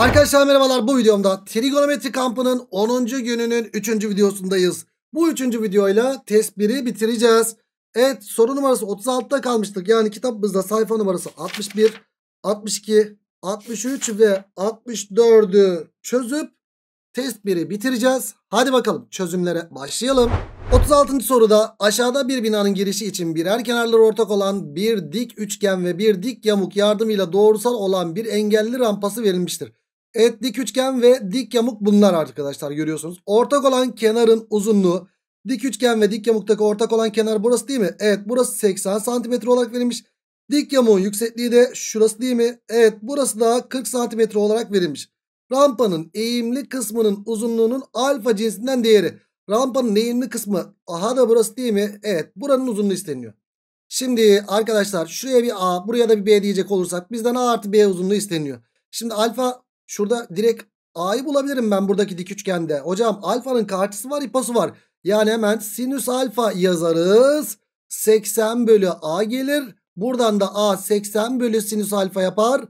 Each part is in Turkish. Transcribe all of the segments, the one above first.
Arkadaşlar merhabalar bu videomda trigonometri kampının 10. gününün 3. videosundayız. Bu 3. videoyla test 1'i bitireceğiz. Evet soru numarası 36'da kalmıştık. Yani kitabımızda sayfa numarası 61, 62, 63 ve 64'ü çözüp test 1'i bitireceğiz. Hadi bakalım çözümlere başlayalım. 36. soruda aşağıda bir binanın girişi için birer kenarları ortak olan bir dik üçgen ve bir dik yamuk yardımıyla doğrusal olan bir engelli rampası verilmiştir. Evet dik üçgen ve dik yamuk bunlar arkadaşlar görüyorsunuz. Ortak olan kenarın uzunluğu dik üçgen ve dik yamuktaki ortak olan kenar burası değil mi? Evet burası 80 santimetre olarak verilmiş. Dik yamuğun yüksekliği de şurası değil mi? Evet burası da 40 santimetre olarak verilmiş. Rampanın eğimli kısmının uzunluğunun alfa cinsinden değeri. Rampanın eğimli kısmı aha da burası değil mi? Evet buranın uzunluğu isteniyor. Şimdi arkadaşlar şuraya bir A buraya da bir B diyecek olursak bizden A artı B uzunluğu isteniyor. Şimdi alfa Şurada direkt A'yı bulabilirim ben buradaki dik üçgende. Hocam alfanın karşısı var iposu var. Yani hemen sinüs alfa yazarız. 80 bölü A gelir. Buradan da A 80 bölü sinüs alfa yapar.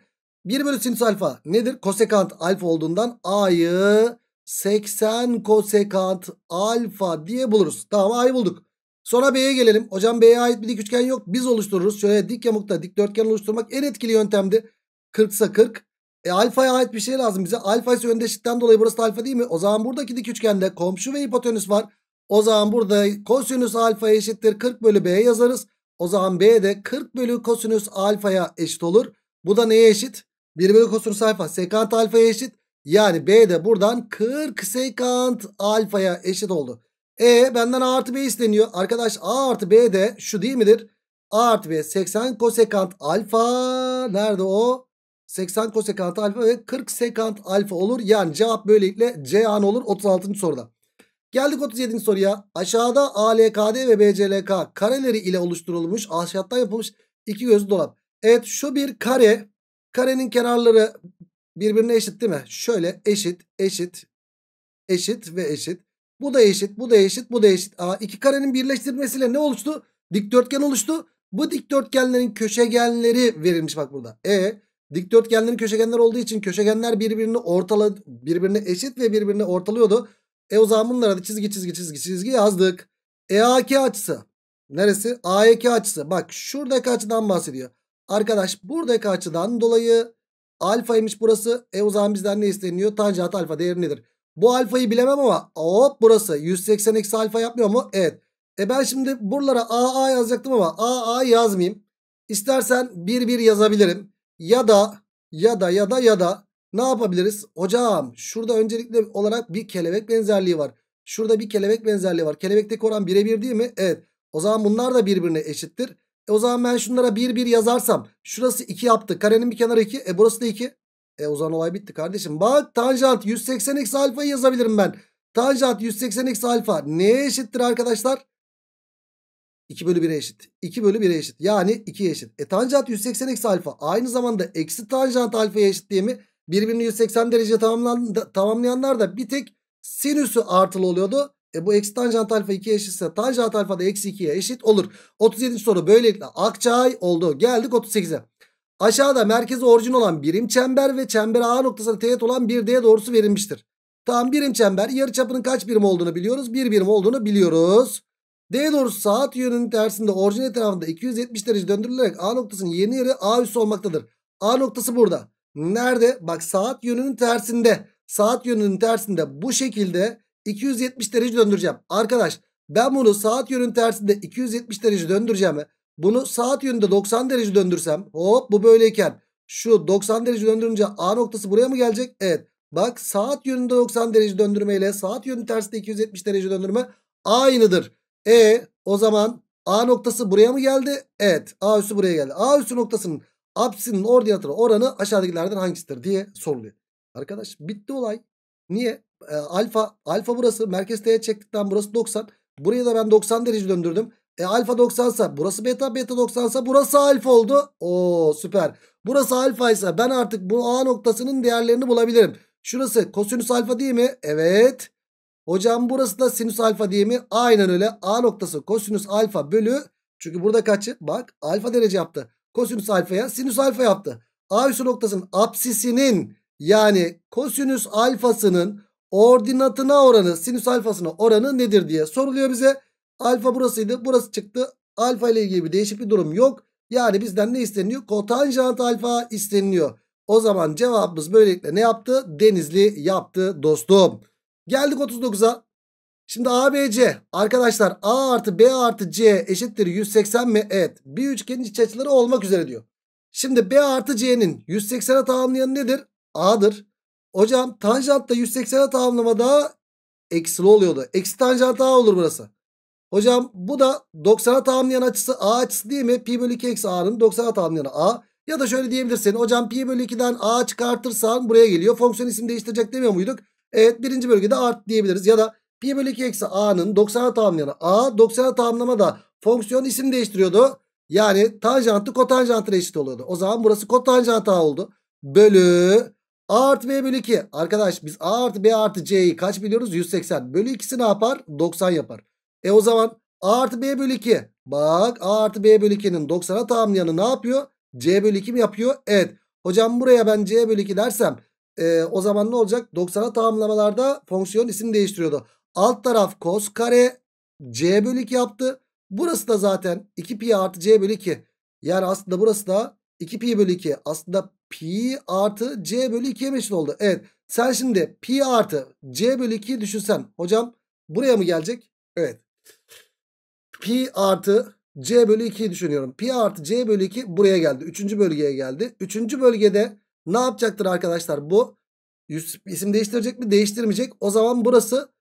1 bölü sinüs alfa nedir? Kosekant alfa olduğundan A'yı 80 kosekant alfa diye buluruz. Tamam A'yı bulduk. Sonra B'ye gelelim. Hocam B'ye ait bir dik üçgen yok. Biz oluştururuz. Şöyle dik yamukta dikdörtgen oluşturmak en etkili yöntemdi. 40 ise 40. E alfaya ait bir şey lazım bize. Alfa ise öndeşlikten dolayı burası da alfa değil mi? O zaman buradaki dik üçgende komşu ve hipotenüs var. O zaman burada kosinüs alfa eşittir 40 bölü b yazarız. O zaman b de 40 bölü kosinüs alfaya eşit olur. Bu da neye eşit? 1 bölü kosinüs alfa sekant alfaya eşit. Yani b de buradan 40 sekant alfaya eşit oldu. E benden a artı b isteniyor. Arkadaş a artı b de şu değil midir? a artı b 80 kosekant alfa nerede o? 80 kosekant alfa ve 40 sekant alfa olur. Yani cevap böylelikle C an olur 36. soruda. Geldik 37. soruya. Aşağıda ALKD ve BCLK kareleri ile oluşturulmuş ahşaptan yapılmış iki gözlü dolap. Evet şu bir kare. Karenin kenarları birbirine eşit değil mi? Şöyle eşit, eşit, eşit ve eşit. Bu da eşit, bu da eşit, bu da eşit. Aa, iki karenin birleştirmesiyle ne oluştu? Dikdörtgen oluştu. Bu dikdörtgenlerin köşegenleri verilmiş bak burada. E Dikdörtgenlerin köşegenler olduğu için köşegenler birbirini ortala birbirine eşit ve birbirini ortalıyordu. E o zaman bunlara da çizgi çizgi çizgi çizgi yazdık. EAK açısı. Neresi? AEK açısı. Bak şuradaki açıdan bahsediyor. Arkadaş buradaki açıdan dolayı alfaymış burası. E o zaman bizden ne isteniyor? Tanjant alfa değeri nedir? Bu alfayı bilemem ama hop burası. 180 eksi alfa yapmıyor mu? Evet. E ben şimdi buralara AA yazacaktım ama AA yazmayayım. İstersen 1 1 yazabilirim ya da ya da ya da ya da ne yapabiliriz? Hocam şurada öncelikle olarak bir kelebek benzerliği var. Şurada bir kelebek benzerliği var. Kelebekteki oran birebir değil mi? Evet. O zaman bunlar da birbirine eşittir. E o zaman ben şunlara bir bir yazarsam. Şurası 2 yaptı. Karenin bir kenarı 2. E burası da 2. E o zaman olay bitti kardeşim. Bak tanjant 180 eksi alfayı yazabilirim ben. Tanjant 180 eksi alfa neye eşittir arkadaşlar? 2 bölü 1'e eşit. 2 bölü 1'e eşit. Yani 2 eşit. E tanjant 180 eksi alfa. Aynı zamanda eksi tanjant alfaya eşit diye mi? Birbirini 180 derece tamamlan, tamamlayanlar da bir tek sinüsü artılı oluyordu. E bu eksi tanjant alfa 2'ye eşitse tanjant alfa da eksi 2'ye eşit olur. 37. soru böylelikle akçay oldu. Geldik 38'e. Aşağıda merkezi orijin olan birim çember ve çember A noktasına teğet olan bir D doğrusu verilmiştir. Tam birim çember yarı çapının kaç birim olduğunu biliyoruz. Bir birim olduğunu biliyoruz. D doğrusu saat yönünün tersinde orijin etrafında 270 derece döndürülerek A noktasının yeni yeri A üssü olmaktadır. A noktası burada. Nerede? Bak saat yönünün tersinde. Saat yönünün tersinde bu şekilde 270 derece döndüreceğim. Arkadaş ben bunu saat yönünün tersinde 270 derece döndüreceğim. Bunu saat yönünde 90 derece döndürsem hop bu böyleyken şu 90 derece döndürünce A noktası buraya mı gelecek? Evet. Bak saat yönünde 90 derece döndürme ile saat yönünün tersinde 270 derece döndürme aynıdır. E o zaman A noktası buraya mı geldi? Evet. A üssü buraya geldi. A üssü noktasının apsinin ordinatı oranı aşağıdakilerden hangisidir diye soruluyor. Arkadaş bitti olay. Niye? E, alfa alfa burası. Merkez T'ye çektikten burası 90. Buraya da ben 90 derece döndürdüm. E alfa 90 ise burası beta beta 90 ise burası alfa oldu. Oo süper. Burası alfa ise ben artık bu A noktasının değerlerini bulabilirim. Şurası kosinüs alfa değil mi? Evet. Hocam burası da sinüs alfa diye mi? Aynen öyle. A noktası kosinüs alfa bölü. Çünkü burada kaçı? Bak alfa derece yaptı. Kosinüs alfaya sinüs alfa yaptı. A üssü noktasının apsisinin yani kosinüs alfasının ordinatına oranı sinüs alfasına oranı nedir diye soruluyor bize. Alfa burasıydı. Burası çıktı. Alfa ile ilgili bir değişik bir durum yok. Yani bizden ne isteniyor? Kotanjant alfa isteniliyor. O zaman cevabımız böylelikle ne yaptı? Denizli yaptı dostum. Geldik 39'a. Şimdi ABC arkadaşlar A artı B artı C eşittir 180 mi? Evet. Bir üçgenin iç açıları olmak üzere diyor. Şimdi B artı C'nin 180'e tamamlayan nedir? A'dır. Hocam tanjantta da 180'e tamamlamada eksili oluyordu. Eksi tanjant A olur burası. Hocam bu da 90'a tamamlayan açısı A açısı değil mi? Pi bölü 2 eksi A'nın 90'a tamamlayan A. Ya da şöyle diyebilirsin. Hocam pi bölü 2'den A çıkartırsan buraya geliyor. Fonksiyon isim değiştirecek demiyor muyduk? Evet birinci bölgede art diyebiliriz. Ya da pi bölü 2 eksi a'nın 90'a tamamlayanı a 90'a da fonksiyon isim değiştiriyordu. Yani tanjantı kotanjantına eşit oluyordu. O zaman burası kotanjant a oldu. Bölü a artı b bölü 2. Arkadaş biz a artı b artı c'yi kaç biliyoruz? 180. Bölü 2'si ne yapar? 90 yapar. E o zaman a artı b bölü 2. Bak a artı b bölü 2'nin 90'a tamamlayanı ne yapıyor? c bölü 2 mi yapıyor? Evet. Hocam buraya ben c bölü 2 dersem e, o zaman ne olacak? 90'a tamamlamalarda fonksiyon isim değiştiriyordu. Alt taraf cos kare c bölü 2 yaptı. Burası da zaten 2 pi artı c bölü 2. Yani aslında burası da 2 pi bölü 2. Aslında pi artı c bölü 2'ye meşhur oldu. Evet sen şimdi pi artı c bölü 2 düşünsen. Hocam buraya mı gelecek? Evet. Pi artı c bölü 2'yi düşünüyorum. Pi artı c bölü 2 buraya geldi. Üçüncü bölgeye geldi. Üçüncü bölgede ne yapacaktır arkadaşlar bu? isim değiştirecek mi? Değiştirmeyecek. O zaman burası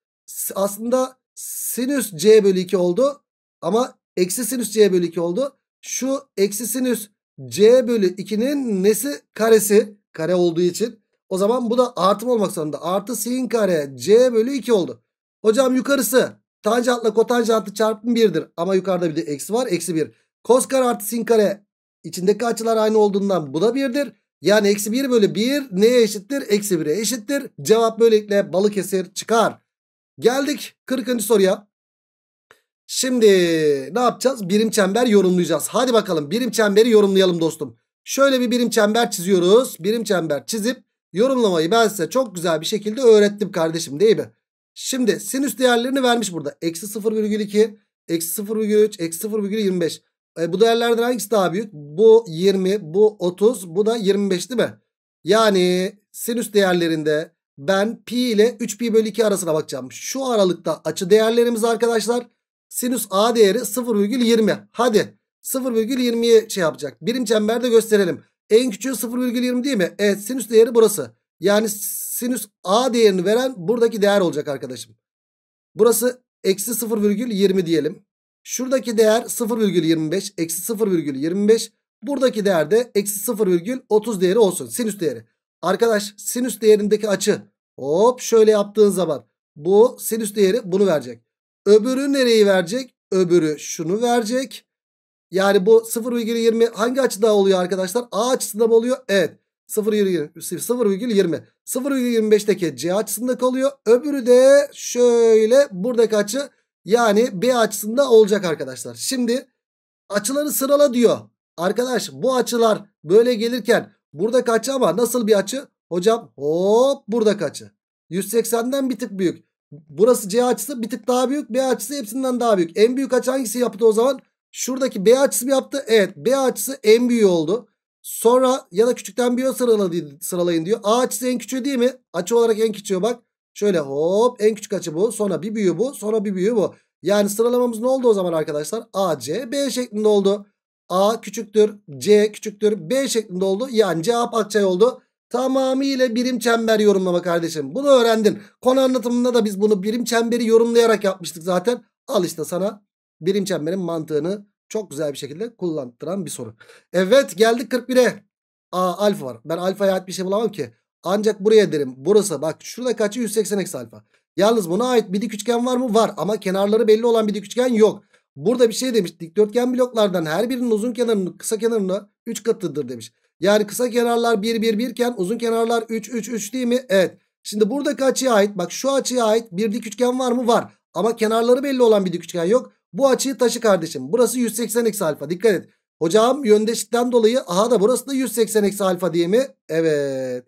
aslında sinüs c bölü 2 oldu. Ama eksi sinüs c bölü 2 oldu. Şu eksi sinüs c bölü 2'nin nesi? Karesi. Kare olduğu için. O zaman bu da artım olmak zorunda. Artı sin kare c bölü 2 oldu. Hocam yukarısı tanjantla kotanjantı çarpım 1'dir. Ama yukarıda bir de eksi var. Eksi 1. Kos kare artı sin kare içindeki açılar aynı olduğundan bu da 1'dir. Yani eksi 1 bölü 1 neye eşittir? Eksi 1'e eşittir. Cevap böylelikle Balıkesir çıkar. Geldik 40. soruya. Şimdi ne yapacağız? Birim çember yorumlayacağız. Hadi bakalım birim çemberi yorumlayalım dostum. Şöyle bir birim çember çiziyoruz. Birim çember çizip yorumlamayı ben size çok güzel bir şekilde öğrettim kardeşim değil mi? Şimdi sinüs değerlerini vermiş burada. Eksi 0,2, eksi 0,3, eksi 0,25. E, bu değerlerden hangisi daha büyük? Bu 20, bu 30, bu da 25 değil mi? Yani sinüs değerlerinde ben pi ile 3 pi bölü 2 arasına bakacağım. Şu aralıkta açı değerlerimiz arkadaşlar. Sinüs a değeri 0,20. Hadi 0,20'ye şey yapacak. Birim çemberde gösterelim. En küçüğü 0,20 değil mi? Evet sinüs değeri burası. Yani sinüs a değerini veren buradaki değer olacak arkadaşım. Burası eksi 0,20 diyelim. Şuradaki değer 0,25 eksi 0,25. Buradaki değer de eksi 0,30 değeri olsun. Sinüs değeri. Arkadaş sinüs değerindeki açı hop şöyle yaptığın zaman bu sinüs değeri bunu verecek. Öbürü nereyi verecek? Öbürü şunu verecek. Yani bu 0,20 hangi açıda oluyor arkadaşlar? A açısında mı oluyor? Evet. 0,20. 0,25'teki C açısında kalıyor. Öbürü de şöyle buradaki açı yani B açısında olacak arkadaşlar. Şimdi açıları sırala diyor. Arkadaş bu açılar böyle gelirken burada açı ama nasıl bir açı? Hocam hop burada kaçı. 180'den bir tık büyük. Burası C açısı bir tık daha büyük. B açısı hepsinden daha büyük. En büyük açı hangisi yaptı o zaman? Şuradaki B açısı mı yaptı? Evet B açısı en büyük oldu. Sonra ya da küçükten büyüğe sıralayın diyor. A açısı en küçüğü değil mi? Açı olarak en küçüğü bak. Şöyle hop en küçük açı bu. Sonra bir büyüğü bu. Sonra bir büyüğü bu. Yani sıralamamız ne oldu o zaman arkadaşlar? A, C, B şeklinde oldu. A küçüktür, C küçüktür, B şeklinde oldu. Yani cevap Akçay oldu. Tamamıyla birim çember yorumlama kardeşim. Bunu öğrendin. Konu anlatımında da biz bunu birim çemberi yorumlayarak yapmıştık zaten. Al işte sana birim çemberin mantığını çok güzel bir şekilde kullandıran bir soru. Evet geldik 41'e. A alfa var. Ben alfaya ait bir şey bulamam ki. Ancak buraya derim burası bak şurada kaçı 180 eksi alfa. Yalnız buna ait bir dik üçgen var mı? Var ama kenarları belli olan bir dik üçgen yok. Burada bir şey demiş dikdörtgen bloklardan her birinin uzun kenarını kısa kenarına 3 katıdır demiş. Yani kısa kenarlar 1 1 1 iken uzun kenarlar 3 3 3 değil mi? Evet. Şimdi buradaki açıya ait bak şu açıya ait bir dik üçgen var mı? Var. Ama kenarları belli olan bir dik üçgen yok. Bu açıyı taşı kardeşim. Burası 180 eksi alfa dikkat et. Hocam yöndeşikten dolayı aha da burası da 180 eksi alfa diye mi? Evet.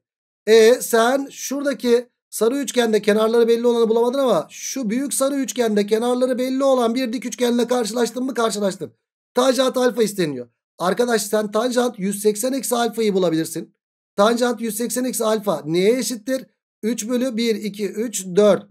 E sen şuradaki sarı üçgende kenarları belli olanı bulamadın ama şu büyük sarı üçgende kenarları belli olan bir dik üçgenle karşılaştın mı? Karşılaştın. Tanjant alfa isteniyor. Arkadaş sen tanjant 180 eksi alfayı bulabilirsin. Tanjant 180 eksi alfa neye eşittir? 3 bölü 1, 2, 3, 4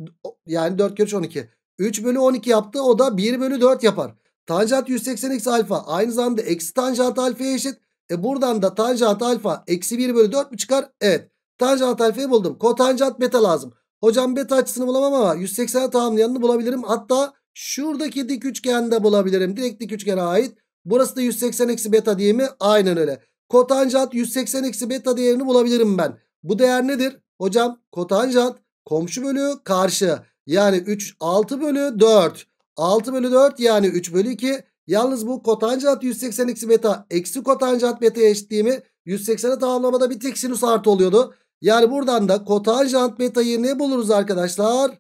yani 4 kere 12. 3 bölü 12 yaptı o da 1 bölü 4 yapar. Tanjant 180 eksi alfa aynı zamanda eksi tanjant alfaya eşit. E buradan da tanjant alfa eksi 1 bölü 4 mü çıkar? Evet. Tanjant alfayı buldum. Kotanjant beta lazım. Hocam beta açısını bulamam ama 180 tamamlayanını bulabilirim. Hatta şuradaki dik üçgende bulabilirim. Direkt dik üçgene ait. Burası da 180 eksi beta değil mi? Aynen öyle. Kotanjant 180 eksi beta değerini bulabilirim ben. Bu değer nedir? Hocam kotanjant komşu bölü karşı. Yani 3 6 bölü 4. 6 bölü 4 yani 3 bölü 2. Yalnız bu kotanjant 180 eksi beta eksi kotanjant beta eşitliğimi 180'e tamamlamada bir tek sinüs artı oluyordu. Yani buradan da kotanjant beta'yı ne buluruz arkadaşlar?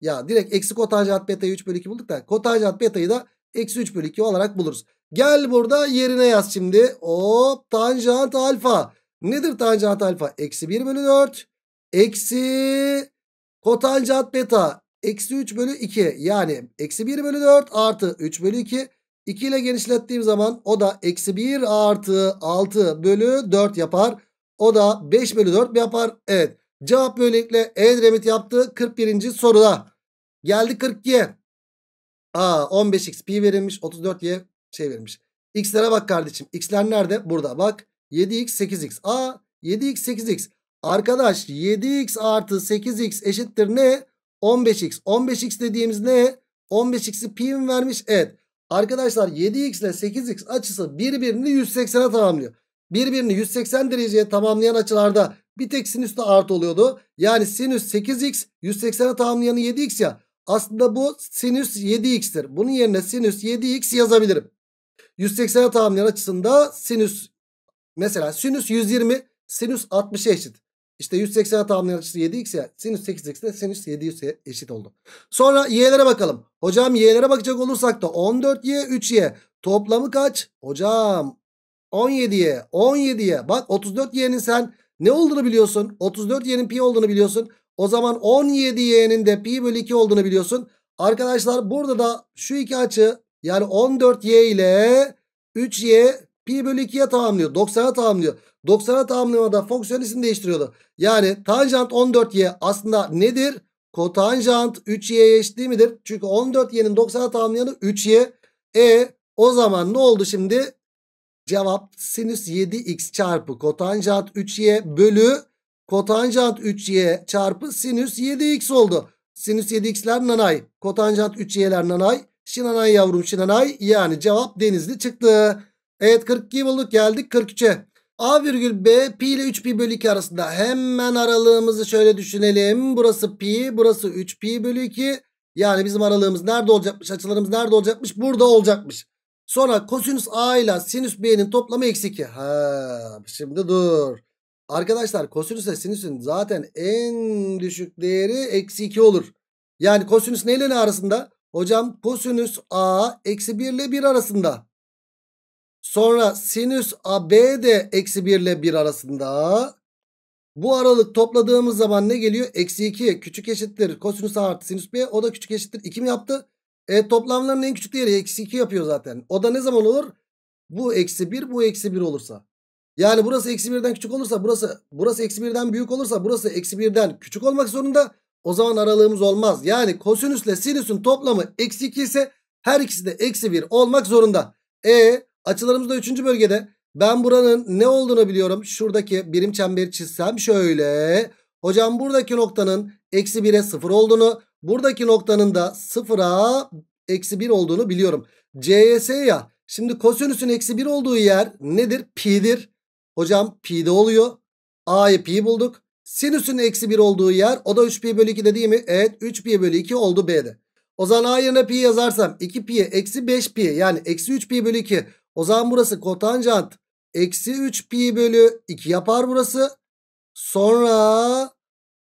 Ya direkt eksi kotanjant beta'yı 3 bölü 2 bulduk da kotanjant beta'yı da eksi 3 bölü 2 olarak buluruz. Gel burada yerine yaz şimdi. Hop tanjant alfa. Nedir tanjant alfa? Eksi 1 bölü 4. Eksi kotanjant beta. Eksi 3 bölü 2. Yani eksi 1 bölü 4 artı 3 bölü 2. 2 ile genişlettiğim zaman o da eksi 1 artı 6 bölü 4 yapar. O da 5 bölü 4 mi yapar? Evet. Cevap böylelikle Edremit yaptı 41. soruda. Geldi 42'ye. Aa 15x pi verilmiş 34y şey verilmiş. X'lere bak kardeşim. X'ler nerede? Burada bak. 7x 8x. Aa 7x 8x. Arkadaş 7x artı 8x eşittir ne? 15x. 15x dediğimiz ne? 15x'i pi mi vermiş? Evet. Arkadaşlar 7x ile 8x açısı birbirini 180'e tamamlıyor. Birbirini 180 dereceye tamamlayan açılarda bir tek sinüs de artı oluyordu. Yani sinüs 8x 180'e tamamlayanı 7x ya. Aslında bu sinüs 7x'tir. Bunun yerine sinüs 7x yazabilirim. 180'e tamamlayan açısında sinüs mesela sinüs 120 sinüs 60'a eşit. İşte 180'e tamamlayan açısı 7x ya. Sinüs 8x de sinüs 700'e eşit oldu. Sonra y'lere bakalım. Hocam y'lere bakacak olursak da 14y 3y toplamı kaç? Hocam 17'ye 17'ye bak 34y'nin sen ne olduğunu biliyorsun. 34y'nin pi olduğunu biliyorsun. O zaman 17y'nin de pi bölü 2 olduğunu biliyorsun. Arkadaşlar burada da şu iki açı yani 14y ile 3y pi bölü 2'ye tamamlıyor. 90'a tamamlıyor. 90'a tamamlamada fonksiyon isim değiştiriyordu. Yani tanjant 14y aslında nedir? Kotanjant 3y'ye eşit değil midir? Çünkü 14y'nin 90'a tamamlayanı 3y. E o zaman ne oldu şimdi? Cevap sinüs 7x çarpı kotanjant 3y bölü kotanjant 3y çarpı sinüs 7x oldu. Sinüs 7x'ler nanay. Kotanjant 3y'ler nanay. Şinanay yavrum şinanay. Yani cevap denizli çıktı. Evet 42 bulduk geldik 43'e. A virgül B pi ile 3 pi bölü 2 arasında hemen aralığımızı şöyle düşünelim. Burası pi burası 3 pi bölü 2. Yani bizim aralığımız nerede olacakmış açılarımız nerede olacakmış burada olacakmış. Sonra kosinüs A ile sinüs B'nin toplamı eksi 2. Ha, şimdi dur. Arkadaşlar kosinüs ve sinüsün zaten en düşük değeri eksi 2 olur. Yani kosinüs ile ne arasında? Hocam kosinüs A eksi 1 ile 1 arasında. Sonra sinüs AB de eksi 1 ile 1 arasında. Bu aralık topladığımız zaman ne geliyor? Eksi 2 küçük eşittir kosinüs A artı sinüs B. O da küçük eşittir 2 mi yaptı? E toplamların en küçük değeri eksi 2 yapıyor zaten. O da ne zaman olur? Bu eksi 1 bu eksi 1 olursa. Yani burası eksi 1'den küçük olursa burası burası eksi 1'den büyük olursa burası eksi 1'den küçük olmak zorunda. O zaman aralığımız olmaz. Yani kosinüsle sinüsün toplamı eksi 2 ise her ikisi de eksi 1 olmak zorunda. E açılarımız da 3. bölgede. Ben buranın ne olduğunu biliyorum. Şuradaki birim çemberi çizsem şöyle. Hocam buradaki noktanın eksi 1'e 0 olduğunu Buradaki noktanın da sıfıra eksi 1 olduğunu biliyorum. CS ya. Şimdi kosinüsün eksi 1 olduğu yer nedir? Pi'dir. Hocam pi'de oluyor. A'yı pi bulduk. Sinüsün eksi 1 olduğu yer o da 3 pi bölü 2'de değil mi? Evet 3 pi bölü 2 oldu B'de. O zaman A yerine pi yazarsam 2 pi'ye eksi 5 pi yani eksi 3 pi bölü 2. O zaman burası kotanjant eksi 3 pi bölü 2 yapar burası. Sonra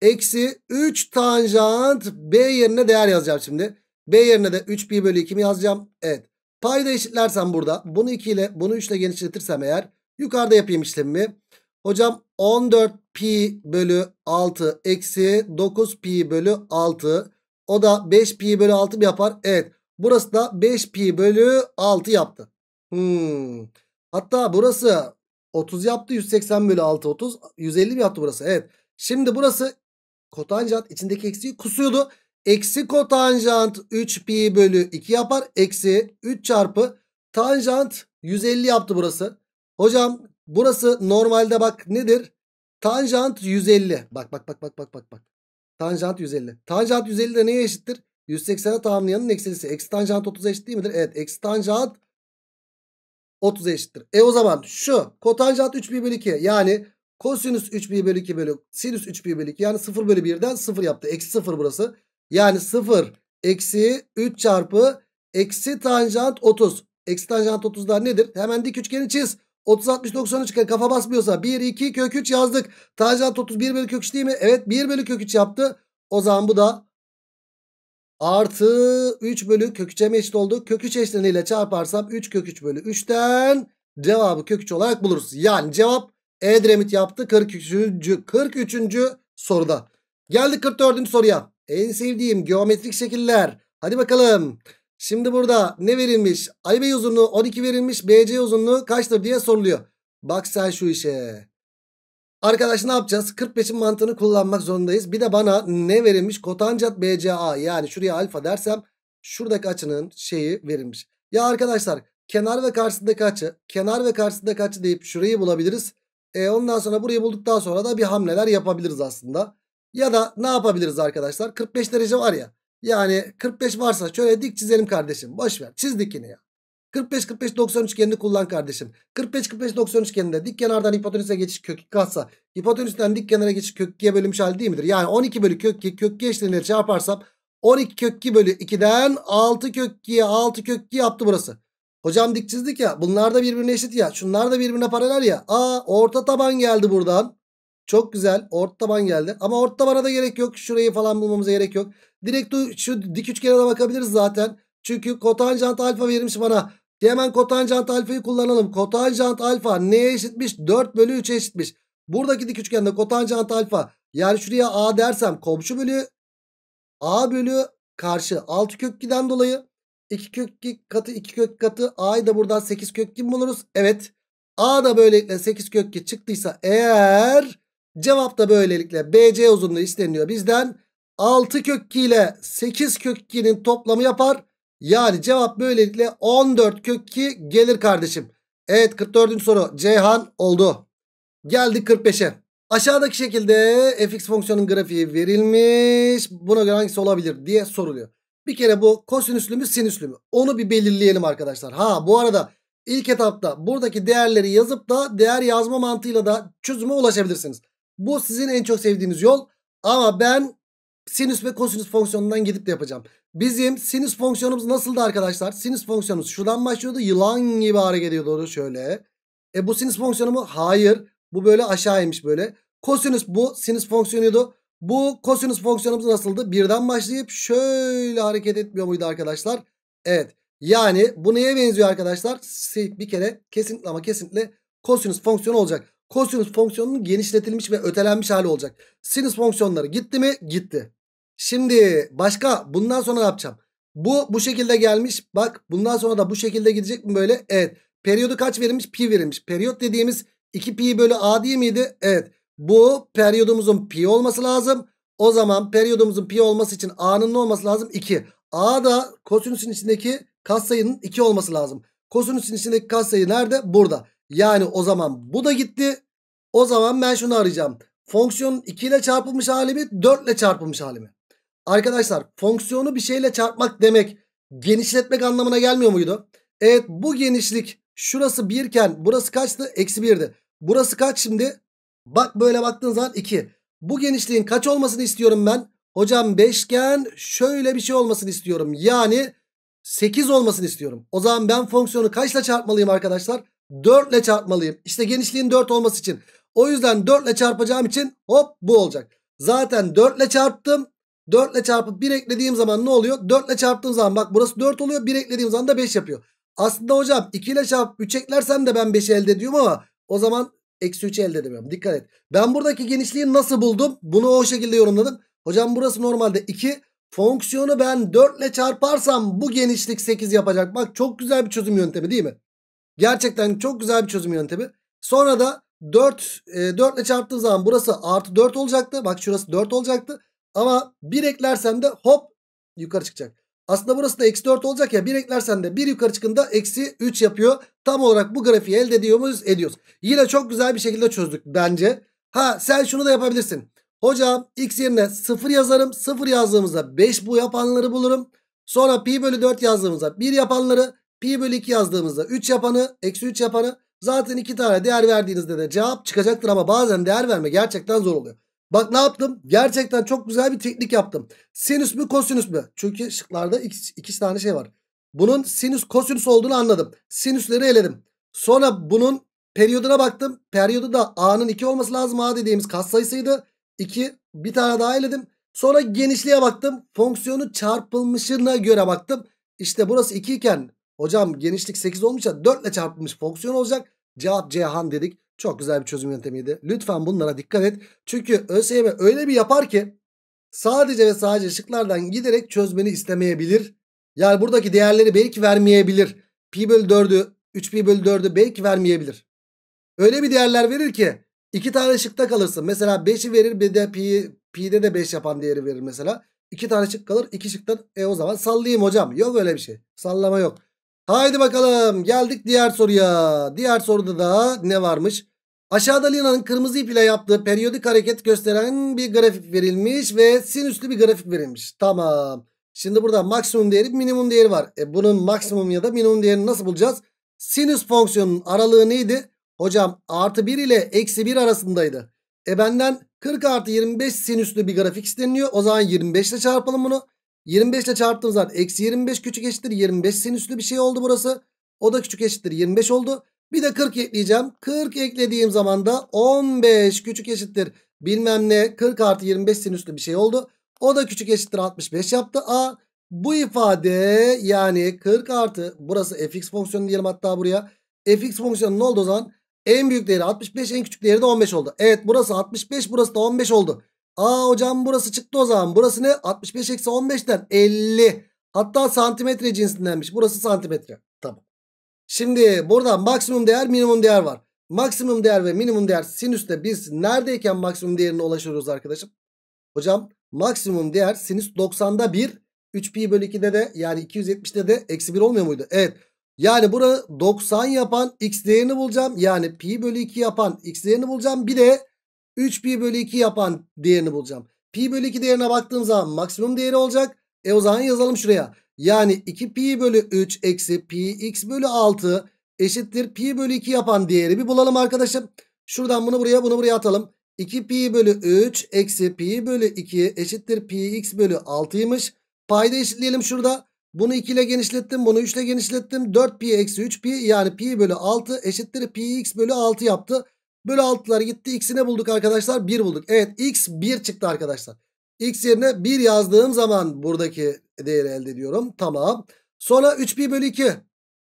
Eksi 3 tanjant B yerine değer yazacağım şimdi. B yerine de 3pi bölü 2 mi yazacağım? Evet. Payda eşitlersem burada bunu 2 ile bunu 3 ile genişletirsem eğer yukarıda yapayım işlemimi. Hocam 14 pi bölü 6 eksi 9 pi bölü 6 o da 5 pi bölü 6 mı yapar? Evet. Burası da 5 pi bölü 6 yaptı. Hmm. Hatta burası 30 yaptı 180 bölü 6 30 150 mi yaptı burası? Evet. Şimdi burası Kotanjant içindeki eksiği kusuyordu. Eksi kotanjant 3pi bölü 2 yapar. Eksi 3 çarpı tanjant 150 yaptı burası. Hocam burası normalde bak nedir? Tanjant 150. Bak bak bak bak bak bak bak. Tanjant 150. Tanjant 150 de neye eşittir? 180'e tamamlayanın eksilisi. Eksi tanjant 30 eşit değil midir? Evet. Eksi tanjant 30 eşittir. E o zaman şu kotanjant 3 pi bölü 2 yani Kosinüs 3b bölü 2 bölü sinüs 3b bölü 2 yani 0 bölü 1'den 0 yaptı. Eksi 0 burası. Yani 0 eksi 3 çarpı eksi tanjant 30. Eksi tanjant 30'lar nedir? Hemen dik üçgeni çiz. 30 60 90 çıkar kafa basmıyorsa 1 2 kök 3 yazdık. Tanjant 30 1 bölü kök 3 değil mi? Evet 1 bölü kök 3 yaptı. O zaman bu da artı 3 bölü kök 3'e mi eşit oldu? Kök 3 eşleniyle çarparsam 3 kök 3 bölü 3'ten cevabı kök 3 olarak buluruz. Yani cevap Edremit yaptı 43. 43. soruda. Geldik 44. soruya. En sevdiğim geometrik şekiller. Hadi bakalım. Şimdi burada ne verilmiş? AB Bey uzunluğu 12 verilmiş. BC uzunluğu kaçtır diye soruluyor. Bak sen şu işe. Arkadaş ne yapacağız? 45'in mantığını kullanmak zorundayız. Bir de bana ne verilmiş? Kotancat BCA yani şuraya alfa dersem şuradaki açının şeyi verilmiş. Ya arkadaşlar kenar ve karşısındaki açı kenar ve karşısındaki açı deyip şurayı bulabiliriz. E ondan sonra burayı bulduktan sonra da bir hamleler yapabiliriz aslında. Ya da ne yapabiliriz arkadaşlar? 45 derece var ya. Yani 45 varsa şöyle dik çizelim kardeşim. Boş ver. Çiz dikini ya. 45 45 90 üçgenini kullan kardeşim. 45 45 90 üçgeninde dik kenardan hipotenüse geçiş kök katsa hipotenüsten dik kenara geçiş kök 2'ye bölünmüş hal değil midir? Yani 12 bölü kök 2 kök 2 eşliğinde çarparsam 12 kök 2 bölü 2'den 6 kök 2'ye 6 kök 2 yaptı burası. Hocam dik çizdik ya. Bunlar da birbirine eşit ya. Şunlar da birbirine paralel ya. Aa orta taban geldi buradan. Çok güzel. Orta taban geldi. Ama orta tabana da gerek yok. Şurayı falan bulmamıza gerek yok. Direkt şu dik üçgene de bakabiliriz zaten. Çünkü kotanjant alfa verilmiş bana. Hemen kotanjant alfayı kullanalım. Kotanjant alfa neye eşitmiş? 4 bölü 3'e eşitmiş. Buradaki dik üçgende kotanjant alfa. Yani şuraya A dersem komşu bölü A bölü karşı. Altı kök 2'den dolayı 2 kök 2 katı 2 kök katı a'yı da buradan 8 kök 2 buluruz? Evet. A da böylelikle 8 kök 2 çıktıysa eğer cevap da böylelikle BC uzunluğu isteniyor bizden. 6 kök 2 ile 8 kök 2'nin toplamı yapar. Yani cevap böylelikle 14 kök 2 gelir kardeşim. Evet 44. soru Ceyhan oldu. Geldik 45'e. Aşağıdaki şekilde fx fonksiyonun grafiği verilmiş. Buna göre hangisi olabilir diye soruluyor. Bir kere bu kosinüslü mü sinüslü mü? Onu bir belirleyelim arkadaşlar. Ha bu arada ilk etapta buradaki değerleri yazıp da değer yazma mantığıyla da çözüme ulaşabilirsiniz. Bu sizin en çok sevdiğiniz yol. Ama ben sinüs ve kosinüs fonksiyonundan gidip de yapacağım. Bizim sinüs fonksiyonumuz nasıldı arkadaşlar? Sinüs fonksiyonumuz şuradan başlıyordu. Yılan gibi hareket ediyordu şöyle. E bu sinüs fonksiyonu mu? Hayır. Bu böyle aşağıymış böyle. Kosinüs bu sinüs fonksiyonuydu. Bu kosinüs fonksiyonumuz nasıldı? Birden başlayıp şöyle hareket etmiyor muydu arkadaşlar? Evet. Yani bu neye benziyor arkadaşlar? Bir kere kesinlikle ama kesinlikle kosinüs fonksiyonu olacak. Kosinüs fonksiyonunun genişletilmiş ve ötelenmiş hali olacak. Sinüs fonksiyonları gitti mi? Gitti. Şimdi başka bundan sonra ne yapacağım? Bu bu şekilde gelmiş. Bak bundan sonra da bu şekilde gidecek mi böyle? Evet. Periyodu kaç verilmiş? Pi verilmiş. Periyot dediğimiz 2 pi bölü a değil miydi? Evet. Bu periyodumuzun pi olması lazım. O zaman periyodumuzun pi olması için a'nın ne olması lazım? 2. A da kosinüsün içindeki katsayının 2 olması lazım. Kosinüsün içindeki katsayı nerede? Burada. Yani o zaman bu da gitti. O zaman ben şunu arayacağım. Fonksiyon 2 ile çarpılmış hali mi? 4 ile çarpılmış hali mi? Arkadaşlar fonksiyonu bir şeyle çarpmak demek genişletmek anlamına gelmiyor muydu? Evet bu genişlik şurası 1 iken burası kaçtı? Eksi 1'di. Burası kaç şimdi? Bak böyle baktığın zaman 2. Bu genişliğin kaç olmasını istiyorum ben? Hocam beşgen şöyle bir şey olmasını istiyorum. Yani 8 olmasını istiyorum. O zaman ben fonksiyonu kaçla çarpmalıyım arkadaşlar? 4 ile çarpmalıyım. İşte genişliğin 4 olması için. O yüzden 4 ile çarpacağım için hop bu olacak. Zaten 4 ile çarptım. 4 ile çarpıp 1 eklediğim zaman ne oluyor? 4 ile çarptığım zaman bak burası 4 oluyor. 1 eklediğim zaman da 5 yapıyor. Aslında hocam 2 ile çarp 3 eklersem de ben 5 elde ediyorum ama o zaman Eksi 3'ü elde edemiyorum. Dikkat et. Ben buradaki genişliği nasıl buldum? Bunu o şekilde yorumladım. Hocam burası normalde 2. Fonksiyonu ben 4 ile çarparsam bu genişlik 8 yapacak. Bak çok güzel bir çözüm yöntemi değil mi? Gerçekten çok güzel bir çözüm yöntemi. Sonra da 4, e, 4 ile çarptığım zaman burası artı 4 olacaktı. Bak şurası 4 olacaktı. Ama 1 eklersen de hop yukarı çıkacak. Aslında burası da eksi 4 olacak ya 1 eklersen de 1 yukarı çıkında eksi 3 yapıyor. Tam olarak bu grafiği elde ediyor muyuz? Ediyoruz. Yine çok güzel bir şekilde çözdük bence. Ha sen şunu da yapabilirsin. Hocam x yerine 0 yazarım. 0 yazdığımızda 5 bu yapanları bulurum. Sonra pi bölü 4 yazdığımızda 1 yapanları. Pi bölü 2 yazdığımızda 3 yapanı. Eksi 3 yapanı. Zaten 2 tane değer verdiğinizde de cevap çıkacaktır. Ama bazen değer verme gerçekten zor oluyor. Bak ne yaptım? Gerçekten çok güzel bir teknik yaptım. Sinüs mü kosinüs mü? Çünkü şıklarda iki, iki tane şey var. Bunun sinüs kosinüs olduğunu anladım. Sinüsleri eledim. Sonra bunun periyoduna baktım. Periyodu da A'nın 2 olması lazım. A dediğimiz kas sayısıydı. 2 bir tane daha eledim. Sonra genişliğe baktım. Fonksiyonu çarpılmışına göre baktım. İşte burası 2 iken hocam genişlik 8 olmuşsa 4 ile çarpılmış fonksiyon olacak. Cevap Cihan dedik. Çok güzel bir çözüm yöntemiydi. Lütfen bunlara dikkat et. Çünkü ÖSYM öyle bir yapar ki sadece ve sadece şıklardan giderek çözmeni istemeyebilir. Yani buradaki değerleri belki vermeyebilir. Pi bölü 4'ü 3 pi bölü 4'ü belki vermeyebilir. Öyle bir değerler verir ki iki tane şıkta kalırsın. Mesela 5'i verir bir de pi, pi'de de 5 yapan değeri verir mesela. İki tane şık kalır. iki şıktan e o zaman sallayayım hocam. Yok öyle bir şey. Sallama yok. Haydi bakalım geldik diğer soruya. Diğer soruda da ne varmış? Aşağıda Lina'nın kırmızı ip ile yaptığı periyodik hareket gösteren bir grafik verilmiş ve sinüslü bir grafik verilmiş. Tamam. Şimdi burada maksimum değeri minimum değeri var. E bunun maksimum ya da minimum değerini nasıl bulacağız? Sinüs fonksiyonunun aralığı neydi? Hocam artı 1 ile eksi 1 arasındaydı. E benden 40 artı 25 sinüslü bir grafik isteniyor. O zaman 25 ile çarpalım bunu. 25 ile çarptığım zaman eksi 25 küçük eşittir 25 sinüslü bir şey oldu burası. O da küçük eşittir 25 oldu. Bir de 40 ekleyeceğim. 40 eklediğim zaman da 15 küçük eşittir bilmem ne 40 artı 25 sinüslü bir şey oldu. O da küçük eşittir 65 yaptı. A bu ifade yani 40 artı burası fx fonksiyonu diyelim hatta buraya. fx fonksiyonu ne oldu o zaman? En büyük değeri 65 en küçük değeri de 15 oldu. Evet burası 65 burası da 15 oldu. Aa hocam burası çıktı o zaman. Burası ne? 65 eksi 15'ten 50. Hatta santimetre cinsindenmiş. Burası santimetre. Tamam. Şimdi burada maksimum değer minimum değer var. Maksimum değer ve minimum değer sinüste biz neredeyken maksimum değerine ulaşıyoruz arkadaşım? Hocam Maksimum değer sinüs 90'da 1. 3pi bölü 2'de de yani 270'de de eksi 1 olmuyor muydu? Evet. Yani burada 90 yapan x değerini bulacağım. Yani pi bölü 2 yapan x değerini bulacağım. Bir de 3 pi bölü 2 yapan değerini bulacağım. Pi bölü 2 değerine baktığım zaman maksimum değeri olacak. E o zaman yazalım şuraya. Yani 2 pi bölü 3 eksi pi x bölü 6 eşittir pi bölü 2 yapan değeri bir bulalım arkadaşım. Şuradan bunu buraya bunu buraya atalım. 2 pi bölü 3 eksi pi bölü 2 eşittir pi x bölü 6'ymış. Payda eşitleyelim şurada. Bunu 2 ile genişlettim. Bunu 3 ile genişlettim. 4 pi eksi 3 pi yani pi bölü 6 eşittir pi x bölü 6 yaptı. Bölü 6'lar gitti. X'i ne bulduk arkadaşlar? 1 bulduk. Evet x 1 çıktı arkadaşlar. X yerine 1 yazdığım zaman buradaki değeri elde ediyorum. Tamam. Sonra 3 pi bölü 2.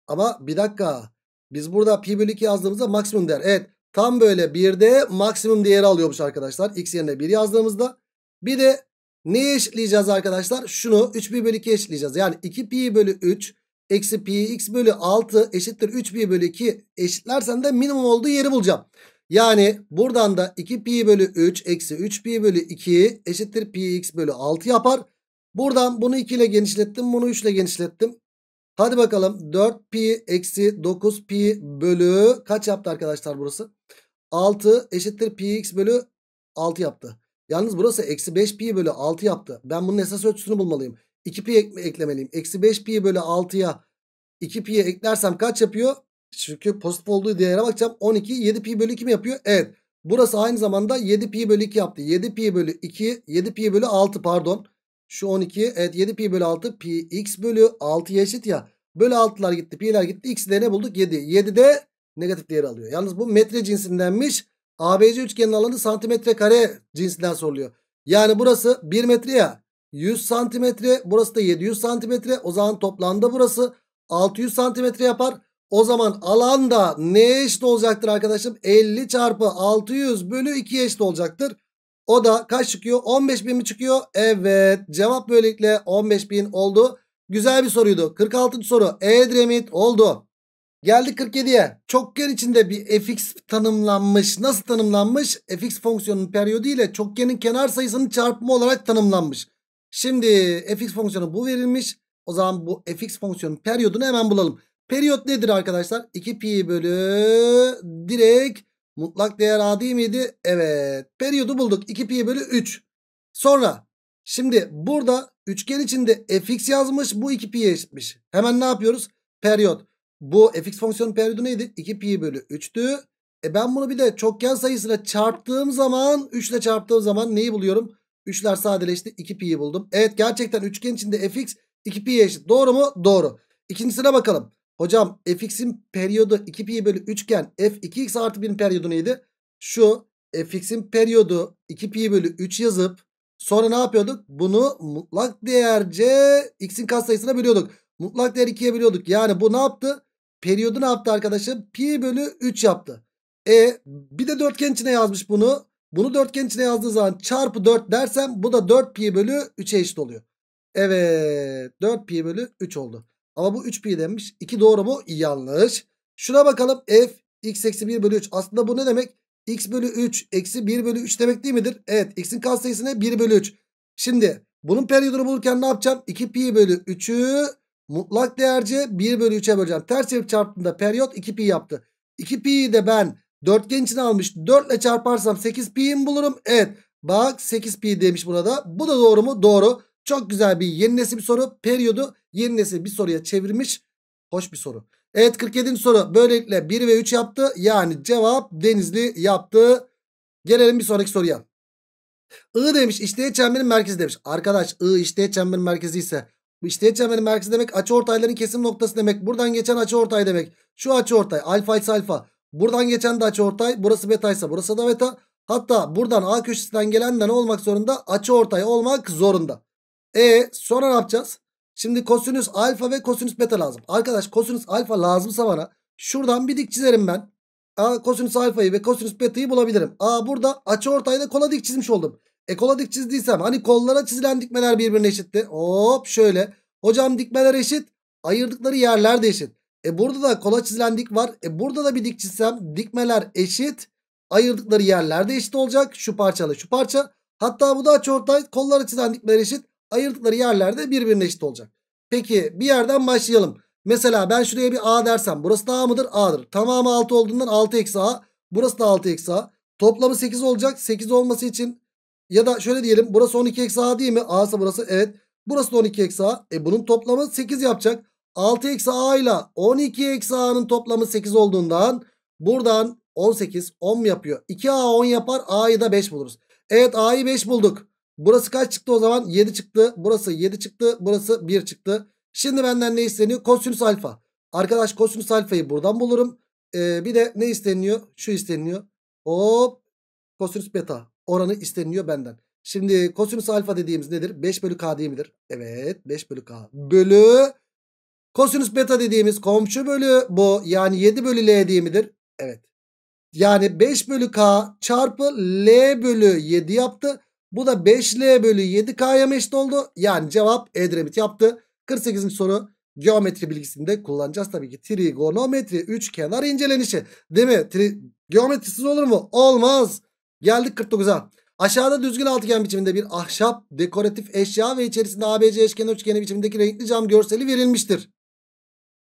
Ama bir dakika. Biz burada pi bölü 2 yazdığımızda maksimum değer. Evet. Tam böyle bir de maksimum değeri alıyormuş arkadaşlar. X yerine 1 yazdığımızda. Bir de neyi eşitleyeceğiz arkadaşlar? Şunu 3pi bölü 2 eşitleyeceğiz. Yani 2pi bölü 3 eksi pi x bölü 6 eşittir 3pi bölü 2 eşitlersen de minimum olduğu yeri bulacağım. Yani buradan da 2pi bölü 3 eksi 3pi bölü 2 eşittir pi x bölü 6 yapar. Buradan bunu 2 ile genişlettim bunu 3 ile genişlettim. Hadi bakalım 4 pi eksi 9 pi bölü kaç yaptı arkadaşlar burası? 6 eşittir pi x bölü 6 yaptı. Yalnız burası eksi 5 pi bölü 6 yaptı. Ben bunun esas ölçüsünü bulmalıyım. 2 pi ek eklemeliyim. Eksi 5 pi bölü 6'ya 2 pi eklersem kaç yapıyor? Çünkü pozitif olduğu değere bakacağım. 12 7 pi bölü 2 mi yapıyor? Evet. Burası aynı zamanda 7 pi bölü 2 yaptı. 7 pi bölü 2 7 pi bölü 6 pardon. Şu 12 evet 7 pi bölü 6 pi x bölü 6 eşit ya. Bölü 6'lar gitti pi'ler gitti x'de ne bulduk 7. 7 de negatif değer alıyor. Yalnız bu metre cinsindenmiş. ABC üçgenin alanı santimetre kare cinsinden soruluyor. Yani burası 1 metre ya. 100 santimetre burası da 700 santimetre. O zaman toplamda burası 600 santimetre yapar. O zaman alan da ne eşit olacaktır arkadaşım? 50 çarpı 600 bölü 2 eşit olacaktır. O da kaç çıkıyor? 15.000 mi çıkıyor? Evet. Cevap böylelikle 15.000 oldu. Güzel bir soruydu. 46. soru. Edremit oldu. Geldik 47'ye. Çokgen içinde bir fx tanımlanmış. Nasıl tanımlanmış? fx fonksiyonunun periyodu ile çokgenin kenar sayısının çarpımı olarak tanımlanmış. Şimdi fx fonksiyonu bu verilmiş. O zaman bu fx fonksiyonun periyodunu hemen bulalım. Periyot nedir arkadaşlar? 2 pi bölü direkt Mutlak değer A değil miydi? Evet. Periyodu bulduk. 2 pi bölü 3. Sonra şimdi burada üçgen içinde fx yazmış. Bu 2 pi'ye eşitmiş. Hemen ne yapıyoruz? Periyot. Bu fx fonksiyonun periyodu neydi? 2 pi bölü 3'tü. E ben bunu bir de çokgen sayısına çarptığım zaman 3 ile çarptığım zaman neyi buluyorum? 3'ler sadeleşti. 2 pi'yi buldum. Evet gerçekten üçgen içinde fx 2 pi'ye eşit. Doğru mu? Doğru. İkincisine bakalım. Hocam fx'in periyodu 2pi bölü 3 iken f2x artı 1'in periyodu neydi? Şu fx'in periyodu 2pi bölü 3 yazıp sonra ne yapıyorduk? Bunu mutlak değerce x'in katsayısına bölüyorduk. Mutlak değer 2'ye bölüyorduk. Yani bu ne yaptı? Periyodu ne yaptı arkadaşım? Pi bölü 3 yaptı. E bir de dörtgen içine yazmış bunu. Bunu dörtgen içine yazdığı zaman çarpı 4 dersem bu da 4 pi bölü 3'e eşit oluyor. Evet 4 pi bölü 3 oldu. Ama bu 3 pi denmiş. 2 doğru mu? Yanlış. Şuna bakalım. F x eksi 1 bölü 3. Aslında bu ne demek? x bölü 3 eksi 1 bölü 3 demek değil midir? Evet. x'in katsayısı ne? 1 bölü 3. Şimdi bunun periyodunu bulurken ne yapacağım? 2 pi bölü 3'ü mutlak değerce 1 bölü 3'e böleceğim. Ters çevirip çarptığımda periyot 2 pi yaptı. 2 pi'yi de ben dörtgen için almış. 4 ile çarparsam 8 pi'yi bulurum? Evet. Bak 8 pi demiş buna da. Bu da doğru mu? Doğru. Çok güzel bir yeni nesil bir soru. Periyodu yeni nesil bir soruya çevirmiş. Hoş bir soru. Evet 47. soru. Böylelikle 1 ve 3 yaptı. Yani cevap Denizli yaptı. Gelelim bir sonraki soruya. I demiş işteğe çemberin merkezi demiş. Arkadaş I işteğe çemberin merkezi ise işteğe çemberin merkezi demek açıortayların kesim noktası demek. Buradan geçen açıortay demek. Şu açıortay, alfa ise alfa. Buradan geçen de açıortay, Burası beta ise burası da beta. Hatta buradan A köşesinden gelen de ne olmak zorunda? Açıortay olmak zorunda. E sonra ne yapacağız? Şimdi kosinüs alfa ve kosinüs beta lazım. Arkadaş kosinüs alfa lazımsa bana şuradan bir dik çizerim ben. A, kosinüs alfayı ve kosinüs beta'yı bulabilirim. Aa burada açı ortayda kola dik çizmiş oldum. E kola dik çizdiysem hani kollara çizilen dikmeler birbirine eşitti. Hop şöyle. Hocam dikmeler eşit. Ayırdıkları yerler de eşit. E burada da kola çizilen dik var. E burada da bir dik çizsem dikmeler eşit. Ayırdıkları yerler de eşit olacak. Şu parçalı şu parça. Hatta bu da ortay, Kolları çizilen dikmeler eşit ayırdıkları yerlerde birbirine eşit olacak. Peki bir yerden başlayalım. Mesela ben şuraya bir A dersem burası da A mıdır? A'dır. Tamamı 6 olduğundan 6 eksi A. Burası da 6 eksi A. Toplamı 8 olacak. 8 olması için ya da şöyle diyelim burası 12 eksi A değil mi? A ise burası evet. Burası da 12 eksi A. E bunun toplamı 8 yapacak. 6 eksi A ile 12 eksi A'nın toplamı 8 olduğundan buradan 18 10 yapıyor. 2A 10 yapar A'yı da 5 buluruz. Evet A'yı 5 bulduk. Burası kaç çıktı o zaman? 7 çıktı. Burası 7 çıktı. Burası 1 çıktı. Şimdi benden ne isteniyor? Kosinüs alfa. Arkadaş kosinüs alfayı buradan bulurum. Ee, bir de ne isteniyor? Şu isteniyor. Hop. Kosinüs beta oranı isteniyor benden. Şimdi kosinüs alfa dediğimiz nedir? 5 bölü k değil midir? Evet 5 bölü k bölü kosinüs beta dediğimiz komşu bölü bu yani 7 bölü l değil midir? Evet. Yani 5 bölü k çarpı l bölü 7 yaptı. Bu da 5L bölü 7K'ya mı eşit oldu? Yani cevap Edremit yaptı. 48. soru geometri bilgisinde kullanacağız tabii ki. Trigonometri üçkenar incelenişi. Değil mi? Tri geometrisiz olur mu? Olmaz. Geldik 49'a. Aşağıda düzgün altıgen biçiminde bir ahşap, dekoratif eşya ve içerisinde ABC eşkenar üçgeni biçimindeki renkli cam görseli verilmiştir.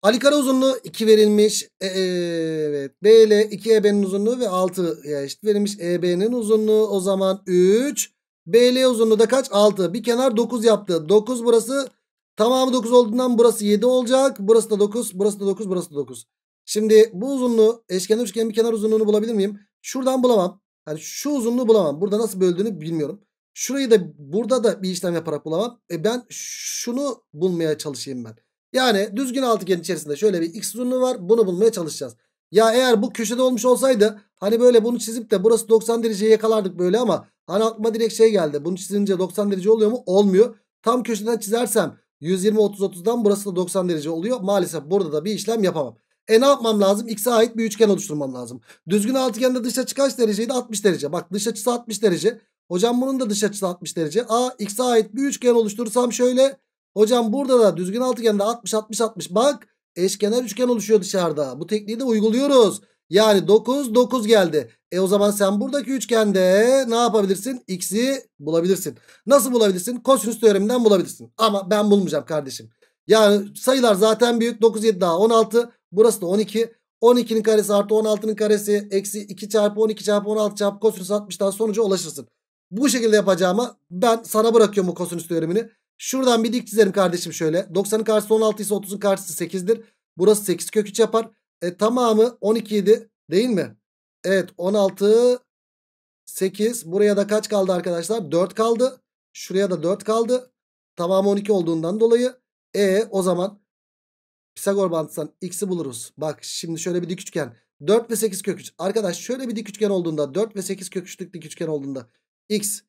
Alikara uzunluğu 2 verilmiş. E, e evet. BL 2 EB'nin uzunluğu ve 6 eşit verilmiş. EB'nin uzunluğu o zaman 3. BL uzunluğu da kaç? 6. Bir kenar 9 yaptı. 9 burası tamamı 9 olduğundan burası 7 olacak. Burası da 9, burası da 9, burası da 9. Şimdi bu uzunluğu eşkenar üçgenin bir kenar uzunluğunu bulabilir miyim? Şuradan bulamam. Yani şu uzunluğu bulamam. Burada nasıl böldüğünü bilmiyorum. Şurayı da burada da bir işlem yaparak bulamam. E ben şunu bulmaya çalışayım ben. Yani düzgün altıgen içerisinde şöyle bir x uzunluğu var. Bunu bulmaya çalışacağız. Ya eğer bu köşede olmuş olsaydı hani böyle bunu çizip de burası 90 dereceyi yakalardık böyle ama Hani aklıma direkt şey geldi. Bunu çizince 90 derece oluyor mu? Olmuyor. Tam köşeden çizersem 120 30 30'dan burası da 90 derece oluyor. Maalesef burada da bir işlem yapamam. E ne yapmam lazım? X'e ait bir üçgen oluşturmam lazım. Düzgün altıgende dış açı kaç dereceydi? 60 derece. Bak dış açısı 60 derece. Hocam bunun da dış açısı 60 derece. A X'e ait bir üçgen oluştursam şöyle. Hocam burada da düzgün altıgende 60 60 60. Bak eşkenar üçgen oluşuyor dışarıda. Bu tekniği de uyguluyoruz. Yani 9 9 geldi. E o zaman sen buradaki üçgende ne yapabilirsin? X'i bulabilirsin. Nasıl bulabilirsin? Kosinüs teoreminden bulabilirsin. Ama ben bulmayacağım kardeşim. Yani sayılar zaten büyük. 9 7 daha 16. Burası da 12. 12'nin karesi artı 16'nın karesi eksi 2 çarpı 12 çarpı 16 çarpı kosinüs 60'tan sonuca ulaşırsın. Bu şekilde yapacağıma ben sana bırakıyorum bu kosinüs teoremini. Şuradan bir dik çizerim kardeşim şöyle. 90'ın karşısı 16 ise 30'un karşısı 8'dir. Burası 8 kök 3 yapar. E tamamı 12 idi değil mi? Evet 16 8 buraya da kaç kaldı arkadaşlar? 4 kaldı. Şuraya da 4 kaldı. Tamamı 12 olduğundan dolayı e o zaman Pisagor bantından x'i buluruz. Bak şimdi şöyle bir dik üçgen. 4 ve 8 kök 3. Arkadaş şöyle bir dik üçgen olduğunda 4 ve 8 kök 3'lük dik üçgen olduğunda x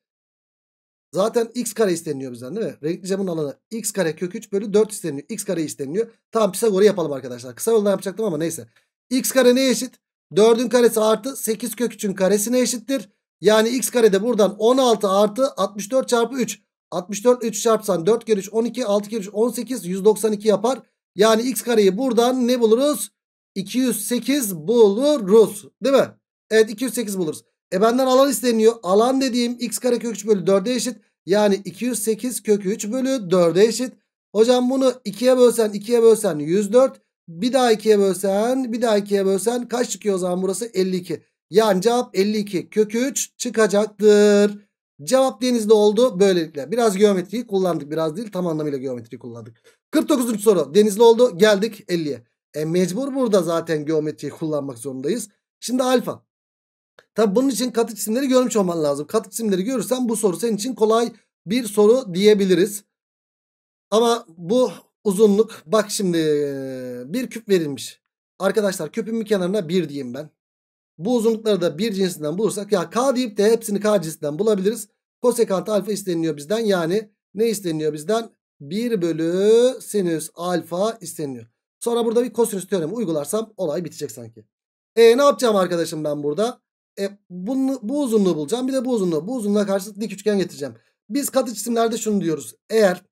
Zaten x kare isteniyor bizden değil mi? Renklicamın alanı x kare kök 3 bölü 4 isteniyor. x kare isteniyor. Tamam Pisagor'u yapalım arkadaşlar. Kısa yoldan yapacaktım ama neyse. x kare neye eşit? 4'ün karesi artı 8 kök 3'ün karesine eşittir. Yani x kare de buradan 16 artı 64 çarpı 3. 64 3 çarpsan 4 kere 3 12 6 kere 3 18 192 yapar. Yani x kareyi buradan ne buluruz? 208 buluruz değil mi? Evet 208 buluruz. E benden alan isteniyor. Alan dediğim x kare kök 3 bölü 4'e eşit. Yani 208 kökü 3 bölü 4'e eşit. Hocam bunu 2'ye bölsen 2'ye bölsen 104. Bir daha 2'ye bölsen bir daha 2'ye bölsen kaç çıkıyor o zaman burası 52. Yani cevap 52 kök 3 çıkacaktır. Cevap denizde oldu böylelikle. Biraz geometriyi kullandık biraz değil tam anlamıyla geometriyi kullandık. 49. soru denizli oldu geldik 50'ye. E mecbur burada zaten geometriyi kullanmak zorundayız. Şimdi alfa Tabi bunun için katı cisimleri görmüş olman lazım. Katı cisimleri görürsen bu soru senin için kolay bir soru diyebiliriz. Ama bu uzunluk bak şimdi bir küp verilmiş. Arkadaşlar küpün bir kenarına bir diyeyim ben. Bu uzunlukları da bir cinsinden bulursak ya k deyip de hepsini k cinsinden bulabiliriz. Kosekant alfa isteniliyor bizden yani ne isteniliyor bizden? 1 bölü sinüs alfa isteniliyor. Sonra burada bir kosinüs teoremi uygularsam olay bitecek sanki. E ne yapacağım arkadaşım ben burada? E, bunu, bu uzunluğu bulacağım. Bir de bu uzunluğu. Bu uzunluğa karşı dik üçgen getireceğim. Biz katı cisimlerde şunu diyoruz. Eğer